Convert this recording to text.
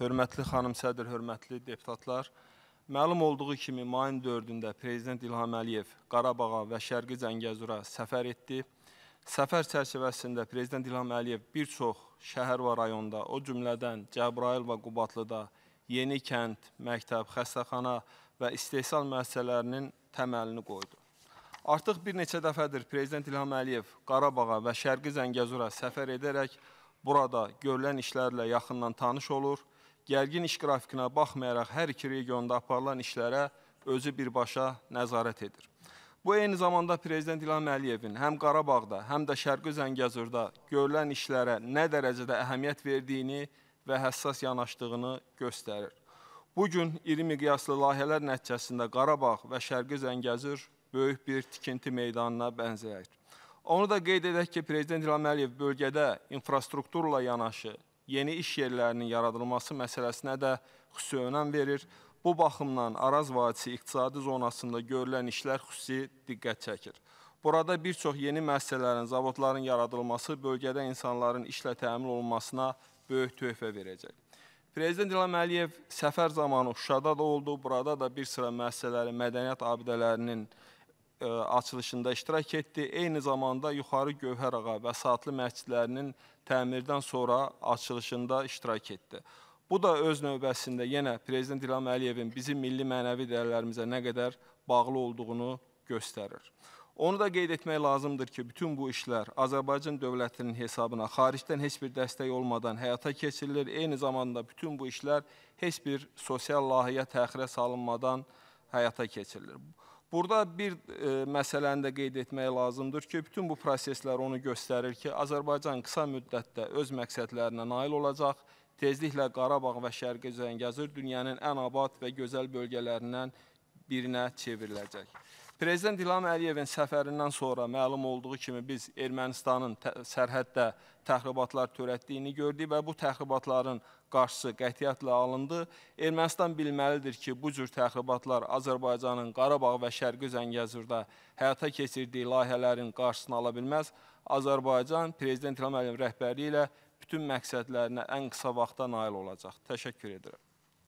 Hörmətli xanım sədr, hörmətli deputatlar, Məlum olduğu kimi mayın 4-də Prezident İlham Əliyev Qarabağa və Şərqi Zəngəzura səfər etdi. Səfər çərçivəsində Prezident İlham Əliyev bir çox şəhər və rayonda, o cümlədən Cəbrayil və Qubatlıda yeni kənd, məktəb, xəstəxana və istehsal müəssisələrinin təməlini qoydu. Artıq bir neçə dəfədir Prezident İlham Əliyev Qarabağa və Şərqi Zəngəzura səfər edərək burada görülən işlərlə yaxından tanış olur Gərgin iş qrafikinə baxmayaraq hər iki regionda aparılan işlərə özü birbaşa nəzarət edir. Bu eyni zamanda prezident İlham Əliyevin həm Qarabağda, həm də Şərqi Zəngəzurda görülən işlərə nə dərəcədə əhəmiyyət verdiyini və həssas yanaşdığını göstərir. Bu gün iri miqyaslı layihələr nəticəsində Qarabağ və Şərqi Zəngəzur böyük bir tikinti meydanına bənzəyir. Onu da qeyd edək ki, prezident İlham Əliyev bölgədə infrastrukturla yanaşı yeni iş yerlərinin yaradılması məsələsinə də xüsusi önəm verir. Bu baxımdan Araz Vadisi iqtisadi zonasında görülən işlər xüsusi diqqət çəkir. Burada bir çox yeni müəssisələrin, zavodların yaradılması bölgədə insanların işlə təmin olunmasına böyük töhfə verəcək. Prezident İlham Əliyev səfər zamanı Şuşada da oldu, burada da bir sıra müəssisələrin, mədəniyyət abidələrinin ə, e, açılışında iştirak etdi. Eyni zamanda Yuxarı Gövhər ağa və Saatlı məscidlərinin təmirdən sonra açılışında iştirak etdi. Bu da öz növbəsində yenə Prezident İlham Əliyevin bizim milli mənəvi dəyərlərimizə nə qədər bağlı olduğunu göstərir. Onu da qeyd etmək lazımdır ki, bütün bu işlər Azərbaycan dövlətinin hesabına xaricdən heç bir dəstək olmadan həyata keçirilir. Eyni zamanda bütün bu işlər heç bir sosial layihəyə təxirə salınmadan həyata keçirilir. Burada bir e, məsələni də qeyd etmək lazımdır ki, bütün bu proseslər onu göstərir ki, Azərbaycan qısa müddətdə öz məqsədlərinə nail olacaq, tezliklə Qarabağ və Şərqi Zəngəzur dünyanın ən abad və gözəl bölgələrindən birinə çevriləcək. Prezident İlham Əliyevin səfərindən sonra məlum olduğu kimi biz Ermənistanın sərhəddə təxribatlar törətdiyini gördük və bu təxribatların qarşısı qətiyyətlə alındı. Ermənistan bilməlidir ki, bu cür təxribatlar Azərbaycanın Qarabağ və Şərqi Zəngəzurda həyata keçirdiyi layihələrin qarşısını ala bilməz. Azərbaycan Prezident İlham Əliyev rəhbərliyi ilə bütün məqsədlərinə ən qısa vaxtda nail olacaq. Təşəkkür edirəm.